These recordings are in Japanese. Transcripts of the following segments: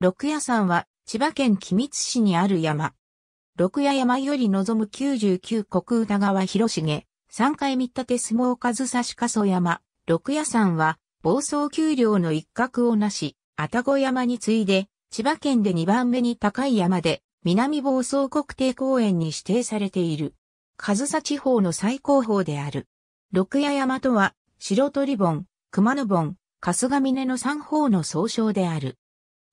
六夜山は千葉県君津市にある山。六夜山より望む九十九国歌川広重、三回見立て相撲数差し過疎山。六夜山は房総丘陵の一角をなし、あたご山に次いで千葉県で二番目に高い山で南房総国定公園に指定されている。上総地方の最高峰である。六夜山とは白鳥盆、熊野盆、春日峰の三方の総称である。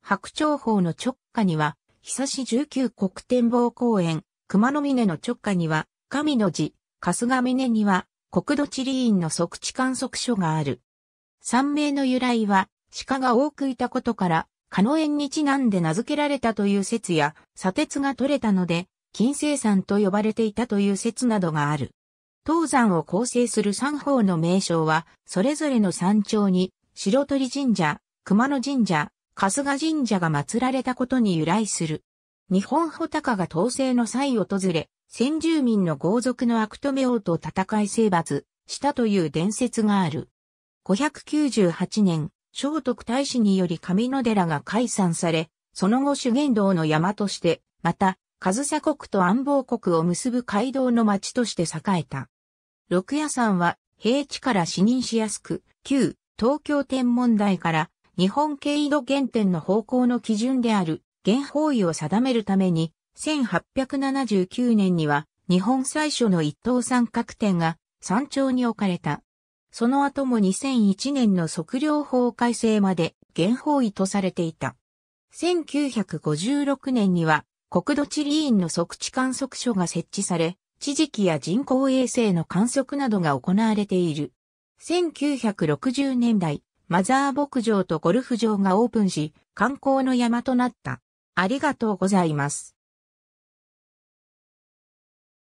白鳥峰の直下には、久し19国展望公園、熊野峰の直下には、神の寺、春日峰には、国土地理院の測地観測所がある。山名の由来は、鹿が多くいたことから、鹿の園にちなんで名付けられたという説や、砂鉄が取れたので、金星山と呼ばれていたという説などがある。東山を構成する三方の名称は、それぞれの山頂に、白鳥神社、熊野神社、春日神社が祀られたことに由来する。日本穂高が統制の際訪れ、先住民の豪族の悪止め王と戦い征伐したという伝説がある。598年、聖徳太子により上野寺が解散され、その後修験道の山として、また、上サ国と安房国を結ぶ街道の町として栄えた。六夜山は、平地から死認しやすく、旧東京天文台から日本経緯度原点の方向の基準である原方位を定めるために、1879年には日本最初の一等三角点が山頂に置かれた。その後も2001年の測量法改正まで原方位とされていた。1956年には国土地理院の測地観測所が設置され、地磁気や人工衛星の観測などが行われている。1960年代、マザー牧場とゴルフ場がオープンし、観光の山となった。ありがとうございます。